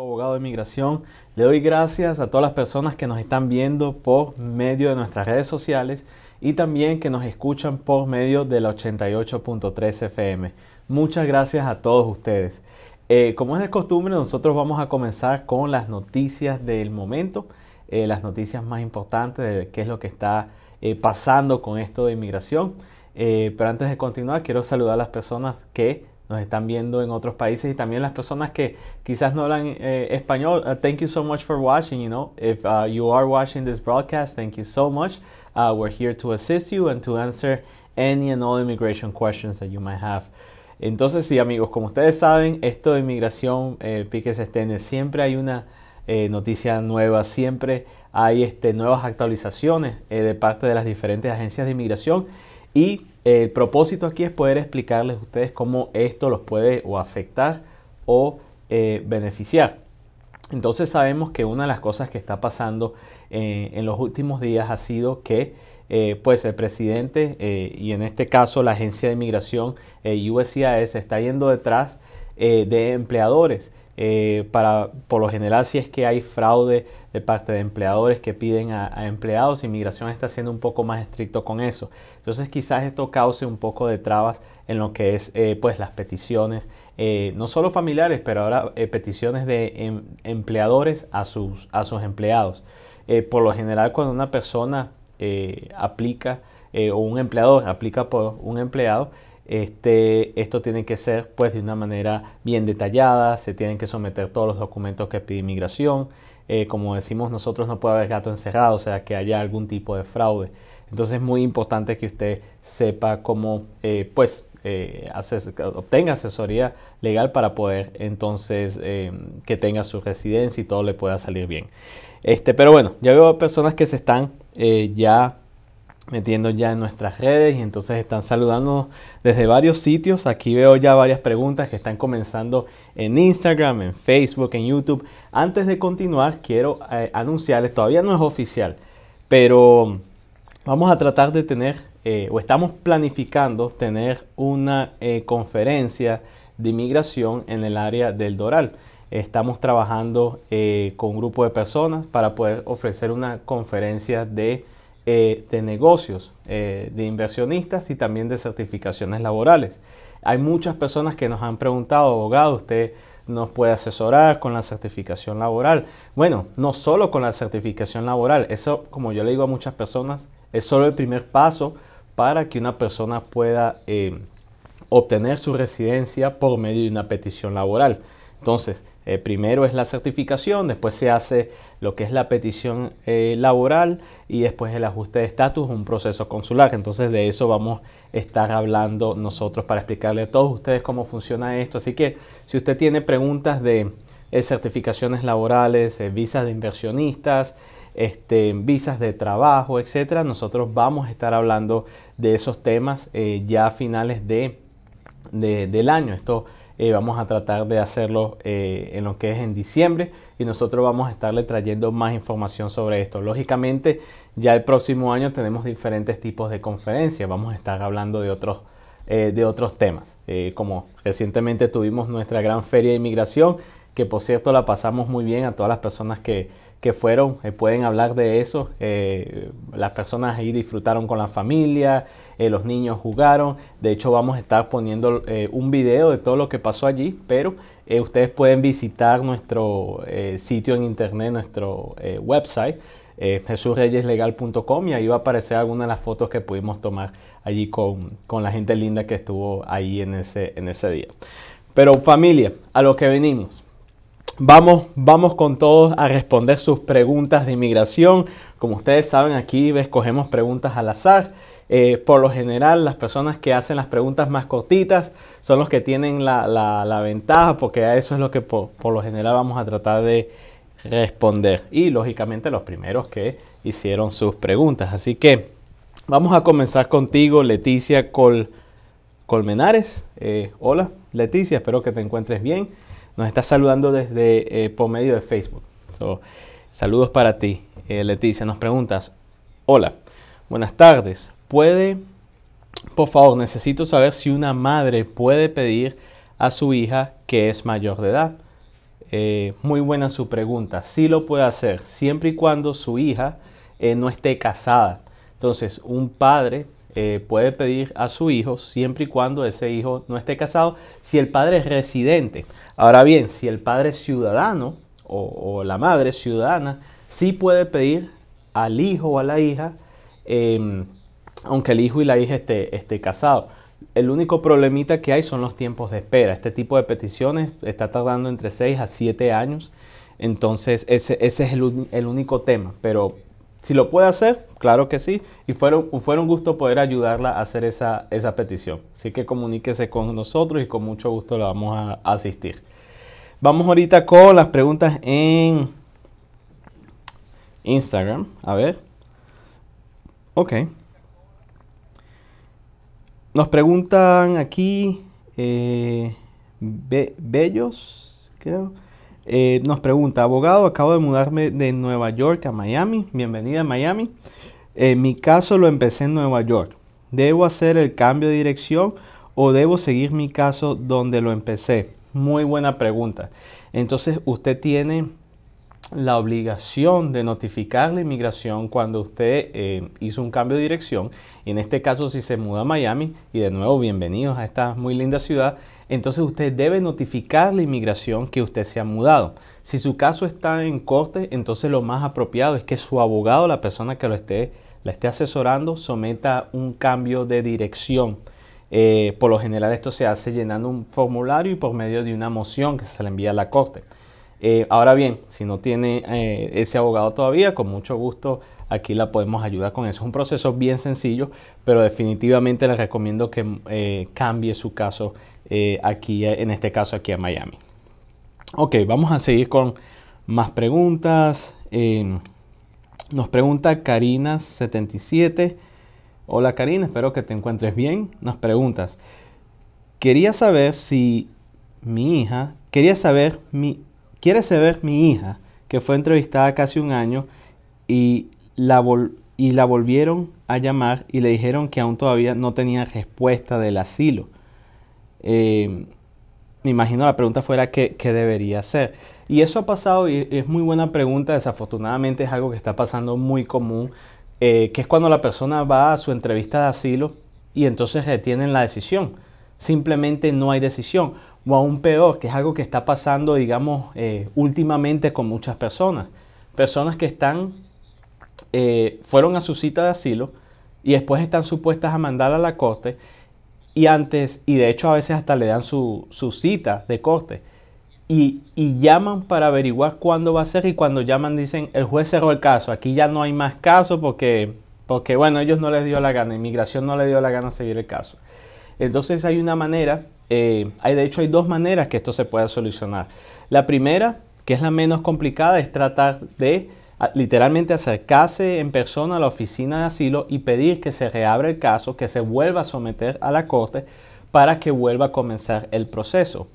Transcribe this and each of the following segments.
abogado de inmigración. Le doy gracias a todas las personas que nos están viendo por medio de nuestras redes sociales y también que nos escuchan por medio de la 88.3 FM. Muchas gracias a todos ustedes. Eh, como es de costumbre, nosotros vamos a comenzar con las noticias del momento, eh, las noticias más importantes de qué es lo que está eh, pasando con esto de inmigración. pero antes de continuar, quiero saludar a las personas que nos están viendo en otros países y también las personas que quizás no hablan eh, español. Uh, thank you so much for watching. You know, if uh, you are watching this broadcast, thank you so much. Uh, we're here to assist you and to answer any and all immigration questions that you might have. Entonces, sí, amigos, como ustedes saben, esto de inmigración, eh, piques estén, siempre hay una eh, noticia nueva, siempre hay este, nuevas actualizaciones eh, de parte de las diferentes agencias de inmigración y el propósito aquí es poder explicarles a ustedes cómo esto los puede o afectar o eh, beneficiar. Entonces sabemos que una de las cosas que está pasando eh, en los últimos días ha sido que eh, pues el presidente y en este caso la agencia de inmigración USCIS está yendo detrás de empleadores eh, por lo general, si es que hay fraude de parte de empleadores que piden a, empleados, inmigración está siendo un poco más estricto con eso. Entonces, quizás esto cause un poco de trabas en lo que es eh, pues, las peticiones, eh, no solo familiares, pero ahora peticiones de em, empleadores a sus, a sus empleados. por lo general, cuando una persona aplica o un empleador aplica por un empleado, este, esto tiene que ser pues de una manera bien detallada, se tienen que someter todos los documentos que pide inmigración. Eh, como decimos nosotros, no puede haber gato encerrado, o sea, que haya algún tipo de fraude. Entonces es muy importante que usted sepa cómo eh, pues eh, obtenga asesoría legal para poder entonces que tenga su residencia y todo le pueda salir bien. Este, pero bueno, ya veo personas que se están ya metiendo ya en nuestras redes y entonces están saludando desde varios sitios. Aquí veo ya varias preguntas que están comenzando en Instagram, en Facebook, en YouTube. Antes de continuar, quiero eh, anunciarles, todavía no es oficial, pero vamos a tratar de tener, eh, o estamos planificando tener una eh, conferencia de inmigración en el área del Doral. Estamos trabajando con un grupo de personas para poder ofrecer una conferencia de eh, de negocios, eh, de inversionistas y también de certificaciones laborales. Hay muchas personas que nos han preguntado, abogado, usted nos puede asesorar con la certificación laboral. Bueno, no solo con la certificación laboral, eso como yo le digo a muchas personas, es solo el primer paso para que una persona pueda eh, obtener su residencia por medio de una petición laboral. Entonces, eh, primero es la certificación, después se hace lo que es la petición eh, laboral y después el ajuste de estatus, un proceso consular. Entonces, de eso vamos a estar hablando nosotros para explicarle a todos ustedes cómo funciona esto. Así que, si usted tiene preguntas de eh, certificaciones laborales, visas de inversionistas, este, visas de trabajo, etcétera, nosotros vamos a estar hablando de esos temas ya a finales de, del año. Esto eh, vamos a tratar de hacerlo eh, en lo que es en diciembre y nosotros vamos a estarle trayendo más información sobre esto. Lógicamente, ya el próximo año tenemos diferentes tipos de conferencias, vamos a estar hablando de otros, eh, de otros temas, como recientemente tuvimos nuestra gran feria de inmigración, que por cierto la pasamos muy bien a todas las personas que que fueron, eh, pueden hablar de eso. Eh, las personas ahí disfrutaron con la familia, eh, los niños jugaron. De hecho, vamos a estar poniendo un video de todo lo que pasó allí, pero ustedes pueden visitar nuestro sitio en internet, nuestro website. jesusreyeslegal.com y ahí va a aparecer alguna de las fotos que pudimos tomar allí con, la gente linda que estuvo ahí en ese, en ese día. Pero familia, a lo que venimos. Vamos, vamos con todos a responder sus preguntas de inmigración. Como ustedes saben, aquí escogemos preguntas al azar. Eh, por lo general, las personas que hacen las preguntas más cortitas son los que tienen la, ventaja, porque a eso es lo que por, lo general vamos a tratar de responder. Y lógicamente los primeros que hicieron sus preguntas. Así que vamos a comenzar contigo, Leticia Col, Colmenares. Eh, hola, Leticia, espero que te encuentres bien. Nos está saludando desde eh, por medio de Facebook. saludos para ti, eh, Leticia. Nos preguntas, hola, buenas tardes. ¿Puede, por favor, necesito saber si una madre puede pedir a su hija que es mayor de edad? Eh, muy buena su pregunta. Sí lo puede hacer, siempre y cuando su hija no esté casada. Entonces, un padre eh, puede pedir a su hijo siempre y cuando ese hijo no esté casado, si el padre es residente. Ahora bien, si el padre es ciudadano o, la madre es ciudadana, sí puede pedir al hijo o a la hija, em, aunque el hijo y la hija esté, esté casado. El único problemita que hay son los tiempos de espera. Este tipo de peticiones está tardando entre 6 a 7 años. Entonces ese, es el, el único tema. Pero si lo puede hacer, Claro que sí. Y fueron, fue un gusto poder ayudarla a hacer esa, petición. Así que comuníquese con nosotros y con mucho gusto la vamos a asistir. Vamos ahorita con las preguntas en Instagram. A ver. Ok. Nos preguntan aquí, eh, Bellos, creo. Eh, nos pregunta, abogado, acabo de mudarme de Nueva York a Miami. Bienvenida a Miami. En mi caso lo empecé en Nueva York. ¿Debo hacer el cambio de dirección o debo seguir mi caso donde lo empecé? Muy buena pregunta. Entonces usted tiene la obligación de notificar la inmigración cuando usted eh, hizo un cambio de dirección. Y en este caso, si se muda a Miami, y de nuevo, bienvenidos a esta muy linda ciudad, entonces usted debe notificar la inmigración que usted se ha mudado. Si su caso está en corte, entonces lo más apropiado es que su abogado, la persona que lo esté, la esté asesorando, someta un cambio de dirección. Eh, por lo general esto se hace llenando un formulario y por medio de una moción que se le envía a la corte. Eh, ahora bien, si no tiene eh, ese abogado todavía, con mucho gusto aquí la podemos ayudar con eso. Es un proceso bien sencillo, pero definitivamente le recomiendo que cambie su caso aquí, en este caso aquí a Miami. Ok, vamos a seguir con más preguntas. Eh, nos pregunta Karina77. Hola Karina, espero que te encuentres bien. Nos preguntas. Quería saber si mi hija, quería saber mi, quiere saber mi hija, que fue entrevistada casi un año y la, y la volvieron a llamar y le dijeron que aún todavía no tenía respuesta del asilo. Eh, me imagino la pregunta fuera qué, debería hacer. Y eso ha pasado y es muy buena pregunta, desafortunadamente es algo que está pasando muy común, eh, que es cuando la persona va a su entrevista de asilo y entonces retienen la decisión. Simplemente no hay decisión. O aún peor, que es algo que está pasando, digamos, eh, últimamente con muchas personas. Personas que están, eh, fueron a su cita de asilo y después están supuestas a mandar a la corte y antes, y de hecho a veces hasta le dan su, cita de corte. Y, llaman para averiguar cuándo va a ser y cuando llaman dicen, el juez cerró el caso, aquí ya no hay más caso porque, porque bueno, ellos no les dio la gana, inmigración no les dio la gana seguir el caso. Entonces hay una manera, eh, hay, de hecho hay dos maneras que esto se pueda solucionar. La primera, que es la menos complicada, es tratar de literalmente acercarse en persona a la oficina de asilo y pedir que se reabra el caso, que se vuelva a someter a la corte para que vuelva a comenzar el proceso.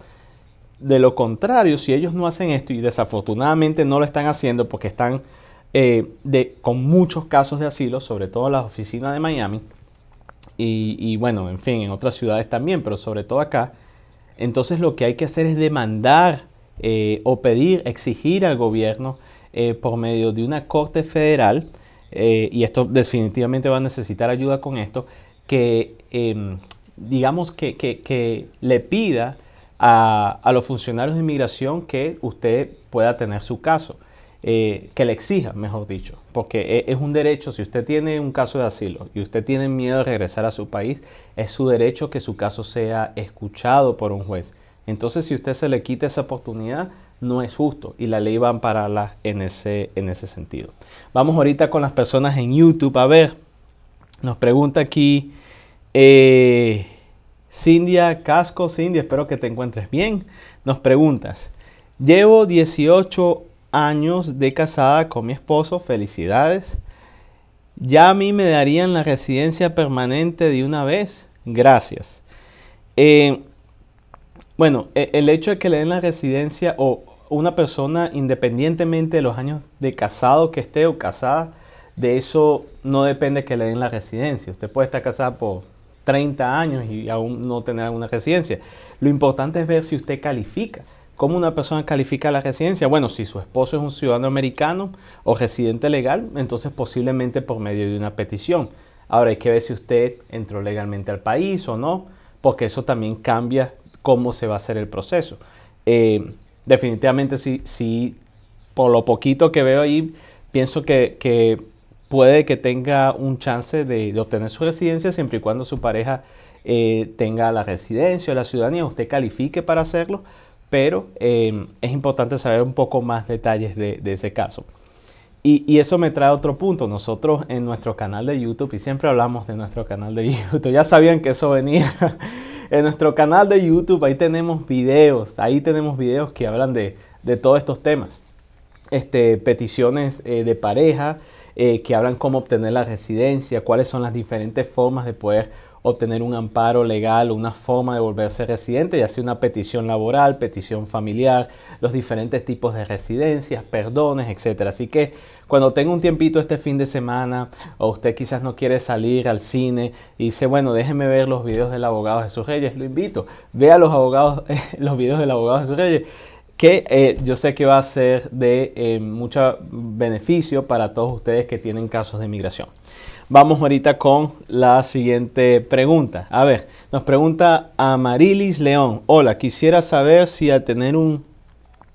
De lo contrario, si ellos no hacen esto y desafortunadamente no lo están haciendo porque están eh, con muchos casos de asilo, sobre todo en la oficina de Miami y, bueno, en fin, en otras ciudades también, pero sobre todo acá, entonces lo que hay que hacer es demandar eh, o pedir, exigir al gobierno eh, por medio de una corte federal, eh, y esto definitivamente va a necesitar ayuda con esto, que em, digamos que, le pida a, los funcionarios de inmigración que usted pueda tener su caso, eh, que le exija, mejor dicho, porque e, es, un derecho, si usted tiene un caso de asilo y usted tiene miedo de regresar a su país, es su derecho que su caso sea escuchado por un juez. Entonces, si usted se le quita esa oportunidad, no es justo y la ley va a ampararla en ese, en ese sentido. Vamos ahorita con las personas en YouTube. A ver, nos pregunta aquí eh, Cindia Casco, Cindy, espero que te encuentres bien. Nos preguntas, llevo 18 años de casada con mi esposo, felicidades. Ya a mí me darían la residencia permanente de una vez, gracias. Eh, bueno, e, el hecho de que le den la residencia o una persona, independientemente de los años de casado que esté o casada, de eso no depende que le den la residencia. Usted puede estar casada por 30 años y aún no tener alguna residencia. Lo importante es ver si usted califica. ¿Cómo una persona califica la residencia? Bueno, si su esposo es un ciudadano americano o residente legal, entonces posiblemente por medio de una petición. Ahora hay que ver si usted entró legalmente al país o no, porque eso también cambia cómo se va a hacer el proceso. Eh, definitivamente sí, sí, por lo poquito que veo ahí, pienso que, puede que tenga un chance de, obtener su residencia siempre y cuando su pareja eh, tenga la residencia o la ciudadanía, usted califique para hacerlo, pero em, es importante saber un poco más detalles de, ese caso. Y, y, eso me trae otro punto. Nosotros en nuestro canal de YouTube, y siempre hablamos de nuestro canal de YouTube, ya sabían que eso venía, en nuestro canal de YouTube ahí tenemos videos, ahí tenemos videos que hablan de, todos estos temas. Este, peticiones eh, de pareja eh, que hablan cómo obtener la residencia, cuáles son las diferentes formas de poder obtener un amparo legal, una forma de volverse residente, ya sea una petición laboral, petición familiar, los diferentes tipos de residencias, perdones, etc. Así que cuando tenga un tiempito este fin de semana o usted quizás no quiere salir al cine y dice, bueno, déjeme ver los videos del abogado Jesús Reyes, lo invito, vea los, abogados, los videos del abogado Jesús Reyes que eh, yo sé que va a ser de eh, mucho beneficio para todos ustedes que tienen casos de inmigración. Vamos ahorita con la siguiente pregunta. A ver, nos pregunta Amarilis León. Hola, quisiera saber si al tener un,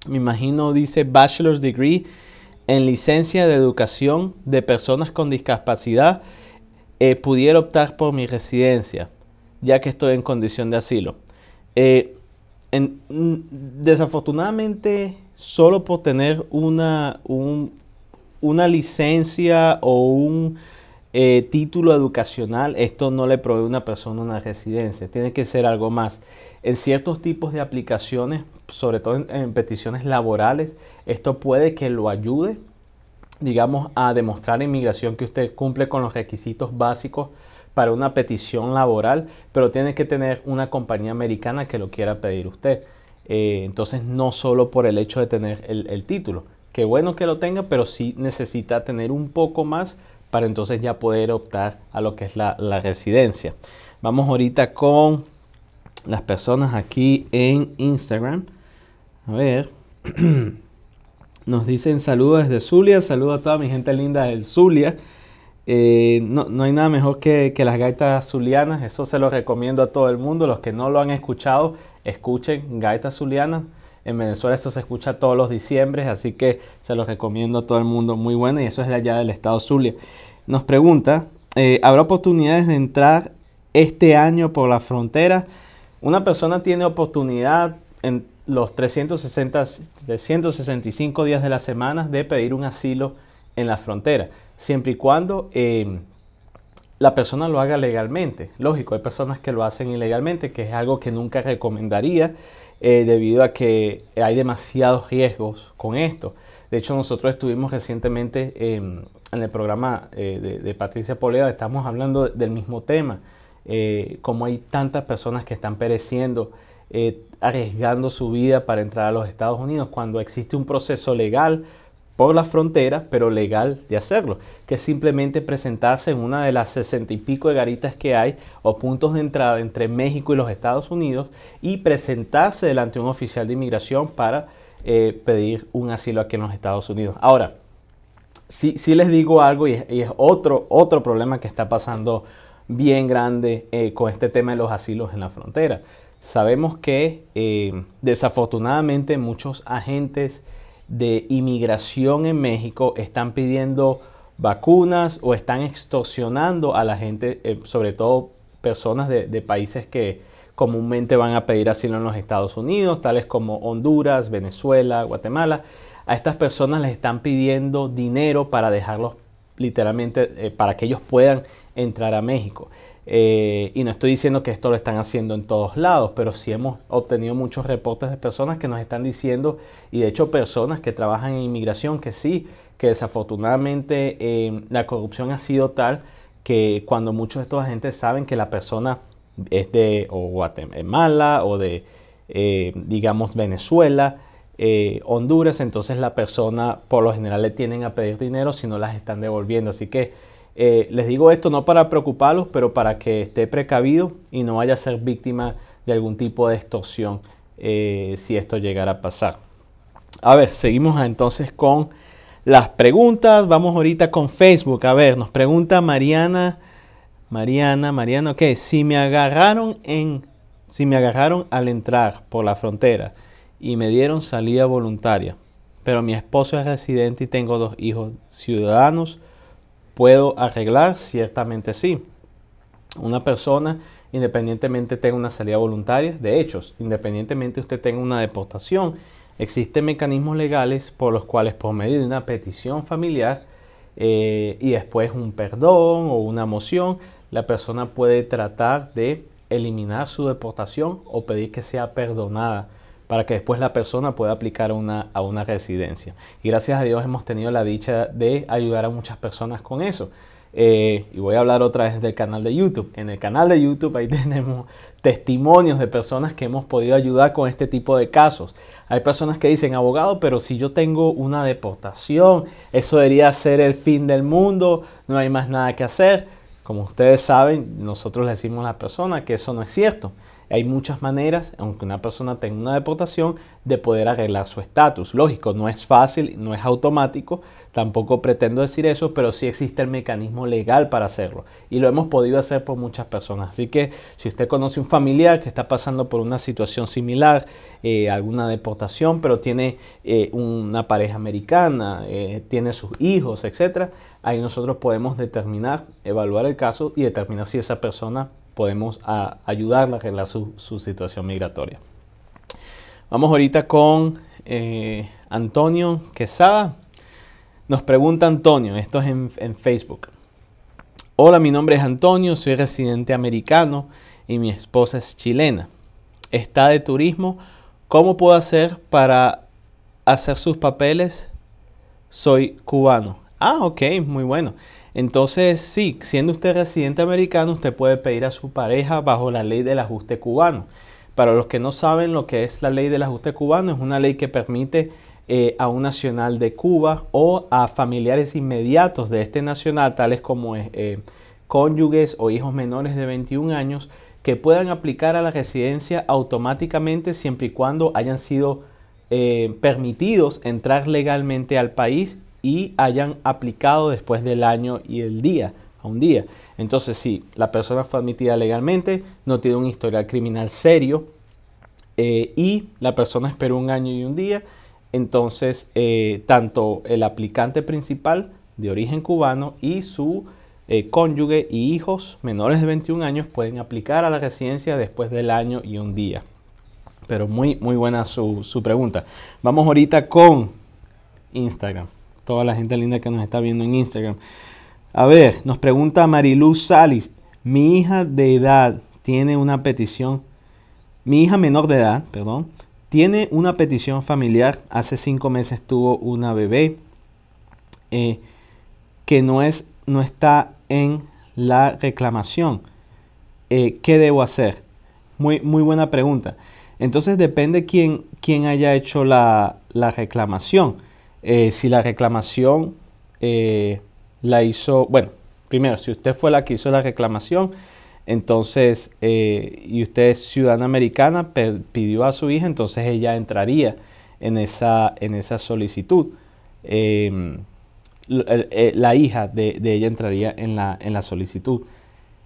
me imagino dice bachelor's degree en licencia de educación de personas con discapacidad, eh, pudiera optar por mi residencia, ya que estoy en condición de asilo. Eh, desafortunadamente, solo por tener una, una licencia o un eh, título educacional, esto no le provee una persona una residencia, tiene que ser algo más. En ciertos tipos de aplicaciones, sobre todo en, peticiones laborales, esto puede que lo ayude, digamos, a demostrar inmigración que usted cumple con los requisitos básicos para una petición laboral, pero tiene que tener una compañía americana que lo quiera pedir usted. Eh, entonces, no solo por el hecho de tener el, el título, que bueno que lo tenga, pero sí necesita tener un poco más para entonces ya poder optar a lo que es la, residencia. Vamos ahorita con las personas aquí en Instagram. A ver. Nos dicen saludos desde Zulia. Saludos a toda mi gente linda del Zulia. Eh, no, hay nada mejor que, que, las gaitas zulianas. Eso se lo recomiendo a todo el mundo. Los que no lo han escuchado, escuchen gaitas zulianas. En Venezuela esto se escucha todos los diciembre, así que se lo recomiendo a todo el mundo. Muy bueno y eso es de allá del estado Zulia. Nos pregunta, eh, ¿habrá oportunidades de entrar este año por la frontera? Una persona tiene oportunidad en los 360, 365 días de la semana de pedir un asilo en la frontera, siempre y cuando... Em, la persona lo haga legalmente. Lógico, hay personas que lo hacen ilegalmente, que es algo que nunca recomendaría. Eh, debido a que hay demasiados riesgos con esto. De hecho, nosotros estuvimos recientemente em, en el programa eh, de, Patricia Polea, estamos hablando del mismo tema, eh, cómo hay tantas personas que están pereciendo, arriesgando su vida para entrar a los Estados Unidos, cuando existe un proceso legal por la frontera, pero legal de hacerlo, que es simplemente presentarse en una de las sesenta y pico de garitas que hay o puntos de entrada entre México y los Estados Unidos y presentarse delante de un oficial de inmigración para eh, pedir un asilo aquí en los Estados Unidos. Ahora, si les digo algo y es, otro, otro problema que está pasando bien grande eh, con este tema de los asilos en la frontera. Sabemos que eh, desafortunadamente muchos agentes de inmigración en México están pidiendo vacunas o están extorsionando a la gente, eh, sobre todo personas de, de, países que comúnmente van a pedir asilo en los Estados Unidos, tales como Honduras, Venezuela, Guatemala. A estas personas les están pidiendo dinero para dejarlos literalmente eh, para que ellos puedan entrar a México. Eh, y no estoy diciendo que esto lo están haciendo en todos lados, pero sí hemos obtenido muchos reportes de personas que nos están diciendo, y de hecho personas que trabajan en inmigración, que sí, que desafortunadamente em, la corrupción ha sido tal que cuando muchos de estos agentes saben que la persona es de Guatemala o de, eh, digamos, Venezuela, eh, Honduras, entonces la persona por lo general le tienen a pedir dinero si no las están devolviendo. Así que eh, les digo esto no para preocuparlos, pero para que esté precavido y no vaya a ser víctima de algún tipo de extorsión eh, si esto llegara a pasar. A ver, seguimos entonces con las preguntas. Vamos ahorita con Facebook. A ver, nos pregunta Mariana. Mariana, Mariana, ok, si me agarraron en, si me agarraron al entrar por la frontera, y me dieron salida voluntaria. Pero mi esposo es residente y tengo dos hijos ciudadanos. ¿Puedo arreglar? Ciertamente sí. Una persona, independientemente tenga una salida voluntaria, de hecho, independientemente usted tenga una deportación, existen mecanismos legales por los cuales por medio de una petición familiar eh, y después un perdón o una moción, la persona puede tratar de eliminar su deportación o pedir que sea perdonada para que después la persona pueda aplicar a una residencia. Y gracias a Dios hemos tenido la dicha de ayudar a muchas personas con eso. Eh, y voy a hablar otra vez del canal de YouTube. En el canal de YouTube ahí tenemos testimonios de personas que hemos podido ayudar con este tipo de casos. Hay personas que dicen, abogado, pero si yo tengo una deportación, eso debería ser el fin del mundo, no hay más nada que hacer. Como ustedes saben, nosotros le decimos a la persona que eso no es cierto. Hay muchas maneras, aunque una persona tenga una deportación, de poder arreglar su estatus. Lógico, no es fácil, no es automático, tampoco pretendo decir eso, pero sí existe el mecanismo legal para hacerlo. Y lo hemos podido hacer por muchas personas. Así que si usted conoce un familiar que está pasando por una situación similar, eh, alguna deportación, pero tiene eh, una pareja americana, eh, tiene sus hijos, etc., ahí nosotros podemos determinar, evaluar el caso y determinar si esa persona podemos ayudarla a arreglar su, situación migratoria. Vamos ahorita con eh, Antonio Quesada. Nos pregunta Antonio, esto es en, en Facebook. Hola, mi nombre es Antonio, soy residente americano y mi esposa es chilena. Está de turismo. ¿Cómo puedo hacer para hacer sus papeles? Soy cubano. Ah, ok, muy bueno. Entonces, sí, siendo usted residente americano, usted puede pedir a su pareja bajo la ley del ajuste cubano. Para los que no saben lo que es la ley del ajuste cubano, es una ley que permite eh, a un nacional de Cuba o a familiares inmediatos de este nacional, tales como eh, cónyuges o hijos menores de 21 años, que puedan aplicar a la residencia automáticamente siempre y cuando hayan sido eh, permitidos entrar legalmente al país y hayan aplicado después del año y el día, a un día. Entonces, si la persona fue admitida legalmente, no tiene un historial criminal serio eh, y la persona esperó un año y un día, entonces eh, tanto el aplicante principal de origen cubano y su eh, cónyuge y hijos menores de 21 años pueden aplicar a la residencia después del año y un día. Pero muy, muy buena su, su pregunta. Vamos ahorita con Instagram toda la gente linda que nos está viendo en Instagram. A ver, nos pregunta Mariluz Salis, mi hija de edad tiene una petición, mi hija menor de edad, perdón, tiene una petición familiar, hace cinco meses tuvo una bebé eh, que no, es, no está en la reclamación. Eh, ¿Qué debo hacer? Muy, muy buena pregunta. Entonces depende quién, haya hecho la, la reclamación. Eh, si la reclamación eh, la hizo, bueno, primero, si usted fue la que hizo la reclamación, entonces, eh, y usted es ciudadana americana, pidió a su hija, entonces ella entraría en esa, en esa solicitud. Em, la, hija de, ella entraría en la, en la solicitud.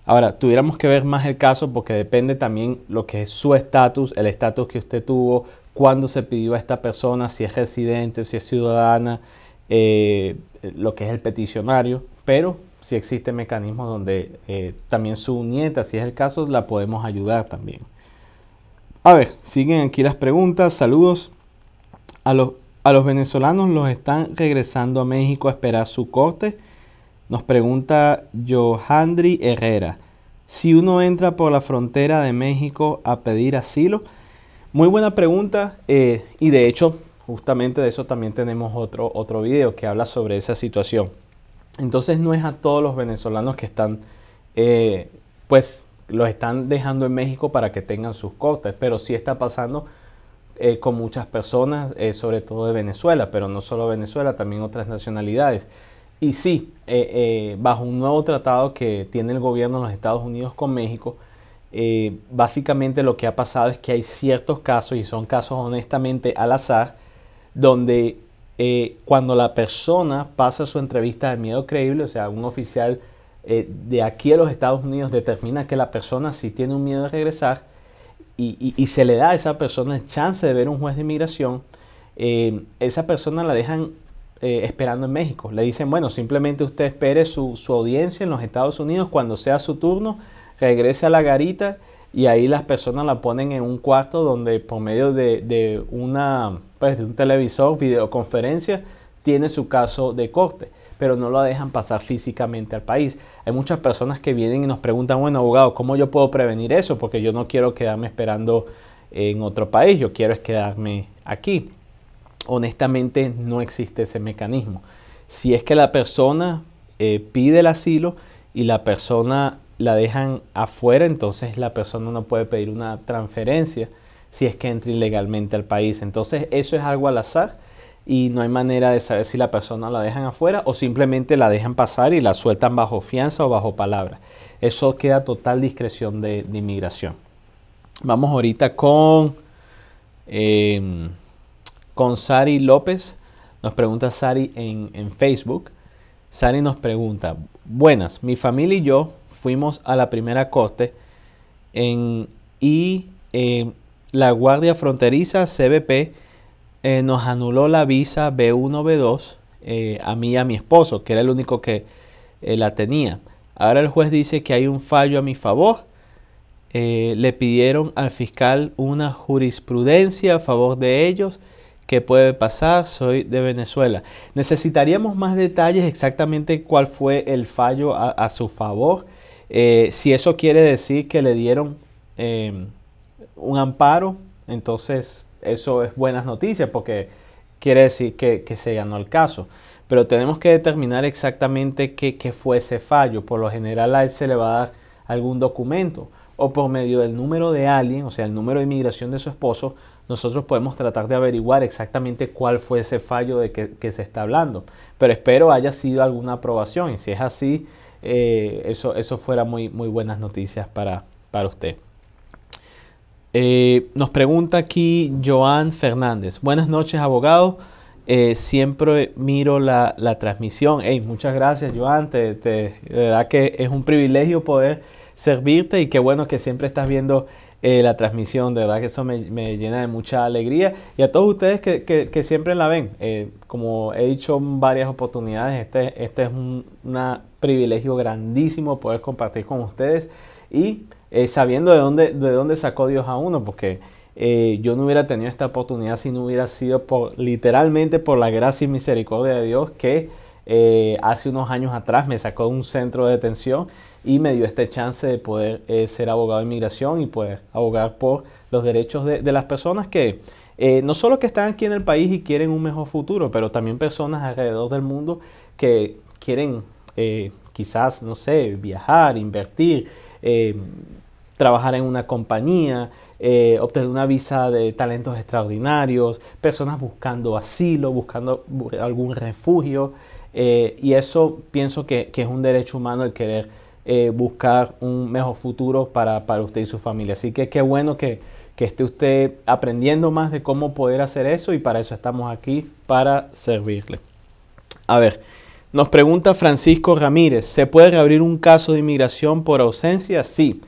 Ahora, tuviéramos que ver más el caso porque depende también lo que es su estatus, el estatus que usted tuvo cuándo se pidió a esta persona, si es residente, si es ciudadana, eh, lo que es el peticionario, pero si existe mecanismo donde eh, también su nieta, si es el caso, la podemos ayudar también. A ver, siguen aquí las preguntas, saludos. A los, a los venezolanos los están regresando a México a esperar su corte. Nos pregunta Johandri Herrera. Si uno entra por la frontera de México a pedir asilo, muy buena pregunta eh, y de hecho justamente de eso también tenemos otro, otro video que habla sobre esa situación. Entonces no es a todos los venezolanos que están, eh, pues los están dejando en México para que tengan sus cotas, pero sí está pasando eh, con muchas personas, sobre todo de Venezuela, pero no solo Venezuela, también otras nacionalidades. Y sí, bajo un nuevo tratado que tiene el gobierno de los Estados Unidos con México, eh, básicamente lo que ha pasado es que hay ciertos casos, y son casos honestamente al azar, donde eh, cuando la persona pasa su entrevista de miedo creíble, o sea, un oficial eh, de aquí a los Estados Unidos determina que la persona si tiene un miedo de regresar y, se le da a esa persona el chance de ver un juez de inmigración, esa persona la dejan esperando en México. Le dicen, bueno, simplemente usted espere su audiencia en los Estados Unidos cuando sea su turno regrese a la garita y ahí las personas la ponen en un cuarto donde por medio de, una, pues, de un televisor, videoconferencia, tiene su caso de corte, pero no lo dejan pasar físicamente al país. Hay muchas personas que vienen y nos preguntan, bueno, abogado, ¿cómo yo puedo prevenir eso? Porque yo no quiero quedarme esperando en otro país, yo quiero quedarme aquí. Honestamente, no existe ese mecanismo. Si es que la persona eh, pide el asilo y la persona la dejan afuera, entonces la persona no puede pedir una transferencia si es que entra ilegalmente al país. Entonces eso es algo al azar y no hay manera de saber si la persona la dejan afuera o simplemente la dejan pasar y la sueltan bajo fianza o bajo palabra. Eso queda total discreción de, inmigración. Vamos ahorita em, con, Sari López. Nos pregunta Sari en, en Facebook. Sari nos pregunta, buenas, mi familia y yo fuimos a la primera corte y em, la Guardia Fronteriza CBP eh, nos anuló la visa B1-B2 eh, a mí y a mi esposo, que era el único que eh, la tenía. Ahora el juez dice que hay un fallo a mi favor. le pidieron al fiscal una jurisprudencia a favor de ellos. ¿Qué puede pasar? Soy de Venezuela. Necesitaríamos más detalles exactamente cuál fue el fallo a su favor eh, si eso quiere decir que le dieron em, un amparo, entonces eso es buenas noticias porque quiere decir que, se ganó el caso. Pero tenemos que determinar exactamente qué, fue ese fallo. Por lo general a él se le va a dar algún documento o por medio del número de alguien, o sea, el número de inmigración de su esposo, nosotros podemos tratar de averiguar exactamente cuál fue ese fallo de que se está hablando. Pero espero haya sido alguna aprobación y si es así, eh, eso, eso fuera muy, muy buenas noticias para, para usted. Eh, nos pregunta aquí Joan Fernández. Buenas noches, abogado. Eh, siempre miro la, transmisión. muchas gracias, Joan. Te, de verdad que es un privilegio poder servirte y qué bueno que siempre estás viendo la transmisión. De verdad que eso me, llena de mucha alegría. Y a todos ustedes que, siempre la ven. como he dicho en varias oportunidades, esta este es una privilegio grandísimo poder compartir con ustedes y eh, sabiendo de dónde, de dónde sacó Dios a uno, porque eh, yo no hubiera tenido esta oportunidad si no hubiera sido por, literalmente por la gracia y misericordia de Dios que eh, hace unos años atrás me sacó de un centro de detención y me dio esta chance de poder ser abogado de inmigración y poder abogar por los derechos de, de las personas que no solo que están aquí en el país y quieren un mejor futuro, pero también personas alrededor del mundo que quieren eh, quizás, no sé, viajar, invertir, eh, trabajar en una compañía, eh, obtener una visa de talentos extraordinarios, personas buscando asilo, buscando algún refugio. y eso pienso que, es un derecho humano el querer buscar un mejor futuro para, usted y su familia. Así que qué bueno que, que esté usted aprendiendo más de cómo poder hacer eso y para eso estamos aquí, para servirle. A ver, nos pregunta Francisco Ramírez, ¿se puede reabrir un caso de inmigración por ausencia? Sí.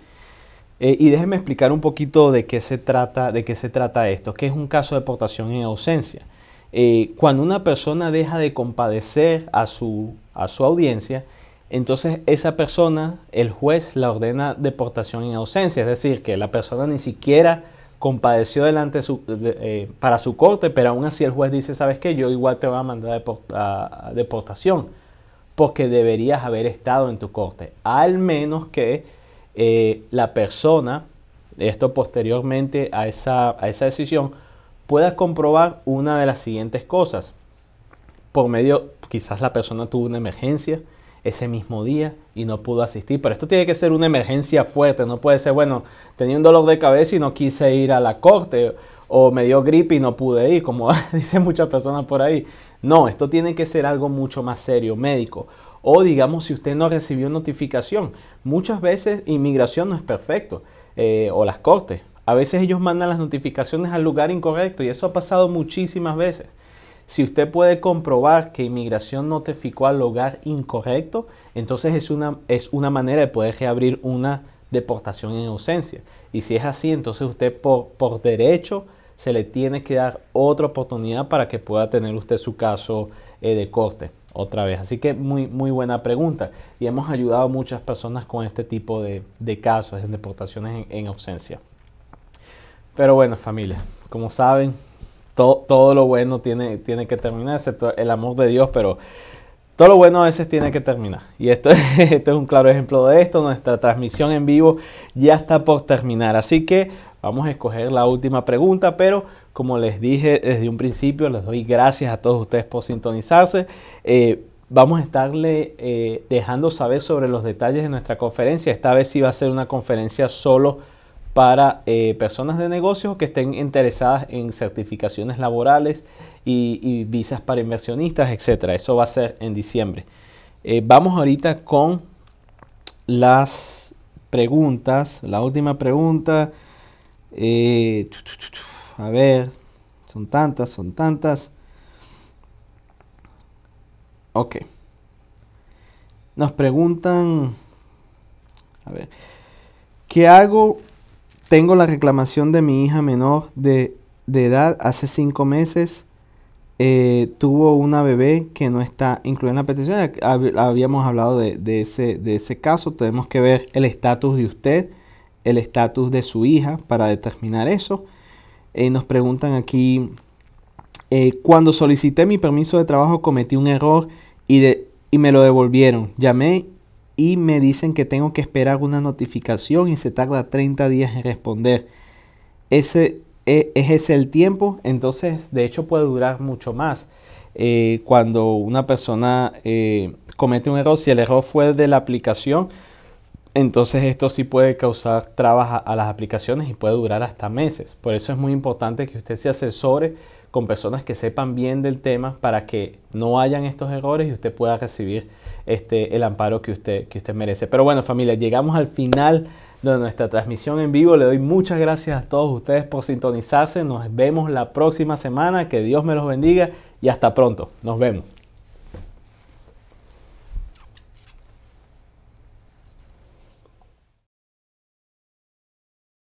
Eh, y déjeme explicar un poquito de qué se trata, de qué se trata esto, que es un caso de deportación en ausencia. Eh, cuando una persona deja de compadecer a su, a su audiencia, entonces esa persona, el juez la ordena deportación en ausencia, es decir, que la persona ni siquiera compadeció delante eh, para su corte, pero aún así el juez dice, ¿sabes qué? Yo igual te voy a mandar a deportación, porque deberías haber estado en tu corte, al menos que eh, la persona, esto posteriormente a esa, a esa decisión, pueda comprobar una de las siguientes cosas. Por medio, quizás la persona tuvo una emergencia, ese mismo día y no pudo asistir. Pero esto tiene que ser una emergencia fuerte, no puede ser, bueno, tenía un dolor de cabeza y no quise ir a la corte o me dio gripe y no pude ir, como dicen muchas personas por ahí. No, esto tiene que ser algo mucho más serio, médico. O digamos si usted no recibió notificación. Muchas veces inmigración no es perfecto, eh, o las cortes. A veces ellos mandan las notificaciones al lugar incorrecto y eso ha pasado muchísimas veces. Si usted puede comprobar que inmigración notificó al hogar incorrecto, entonces es una, es una manera de poder reabrir una deportación en ausencia. Y si es así, entonces usted por, derecho se le tiene que dar otra oportunidad para que pueda tener usted su caso eh, de corte otra vez. Así que muy, muy buena pregunta. Y hemos ayudado a muchas personas con este tipo de, casos, en deportaciones en ausencia. Pero bueno, familia, como saben, todo, lo bueno tiene, tiene que terminar, excepto el amor de Dios, pero todo lo bueno a veces tiene que terminar. Y esto, esto es un claro ejemplo de esto. Nuestra transmisión en vivo ya está por terminar. Así que vamos a escoger la última pregunta, pero como les dije desde un principio, les doy gracias a todos ustedes por sintonizarse. Eh, vamos a estarle eh, dejando saber sobre los detalles de nuestra conferencia. Esta vez sí va a ser una conferencia solo para eh, personas de negocios que estén interesadas en certificaciones laborales y, visas para inversionistas, etcétera. Eso va a ser en diciembre. Eh, vamos ahorita con las preguntas. La última pregunta. Eh, a ver, son tantas, son tantas. Ok. Nos preguntan. A ver. ¿Qué hago tengo la reclamación de mi hija menor de, de edad hace cinco meses. Eh, tuvo una bebé que no está incluida en la petición. habíamos hablado de, de, ese, caso. Tenemos que ver el estatus de usted, el estatus de su hija para determinar eso. Eh, nos preguntan aquí, eh, cuando solicité mi permiso de trabajo cometí un error y, y me lo devolvieron. Llamé y me dicen que tengo que esperar una notificación y se tarda 30 días en responder. Ese e, es, ese el tiempo, entonces de hecho puede durar mucho más. Eh, cuando una persona eh, comete un error, si el error fue de la aplicación, entonces esto sí puede causar trabas a las aplicaciones y puede durar hasta meses. Por eso es muy importante que usted se asesore con personas que sepan bien del tema para que no hayan estos errores y usted pueda recibir este, el amparo que usted, que usted merece. Pero bueno, familia, llegamos al final de nuestra transmisión en vivo. Le doy muchas gracias a todos ustedes por sintonizarse. Nos vemos la próxima semana. Que Dios me los bendiga y hasta pronto. Nos vemos.